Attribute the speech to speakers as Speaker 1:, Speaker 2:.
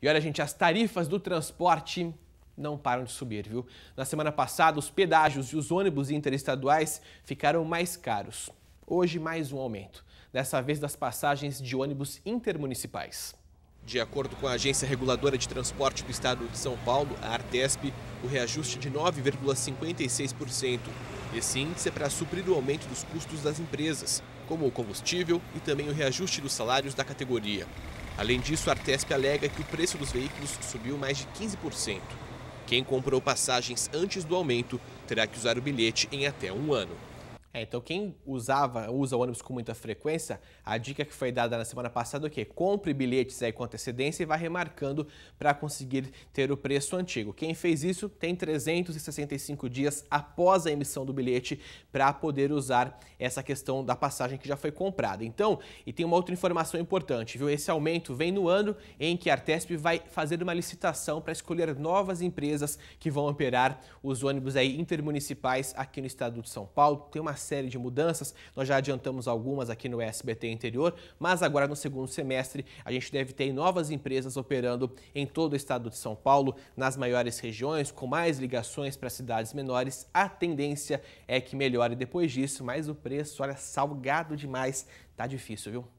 Speaker 1: E olha, gente, as tarifas do transporte não param de subir, viu? Na semana passada, os pedágios e os ônibus interestaduais ficaram mais caros. Hoje, mais um aumento. Dessa vez, das passagens de ônibus intermunicipais. De acordo com a Agência Reguladora de Transporte do Estado de São Paulo, a Artesp, o reajuste de 9,56%. Esse índice é para suprir o aumento dos custos das empresas, como o combustível e também o reajuste dos salários da categoria. Além disso, a Artesp alega que o preço dos veículos subiu mais de 15%. Quem comprou passagens antes do aumento terá que usar o bilhete em até um ano. É, então quem usava, usa ônibus com muita frequência, a dica que foi dada na semana passada é o que compre bilhetes aí com antecedência e vá remarcando para conseguir ter o preço antigo. Quem fez isso tem 365 dias após a emissão do bilhete para poder usar essa questão da passagem que já foi comprada. Então, e tem uma outra informação importante, viu? Esse aumento vem no ano em que a Artesp vai fazer uma licitação para escolher novas empresas que vão operar os ônibus aí intermunicipais aqui no estado de São Paulo. Tem uma série de mudanças. Nós já adiantamos algumas aqui no SBT interior, mas agora no segundo semestre a gente deve ter novas empresas operando em todo o estado de São Paulo, nas maiores regiões, com mais ligações para cidades menores. A tendência é que melhore depois disso, mas o preço, olha, salgado demais, tá difícil, viu?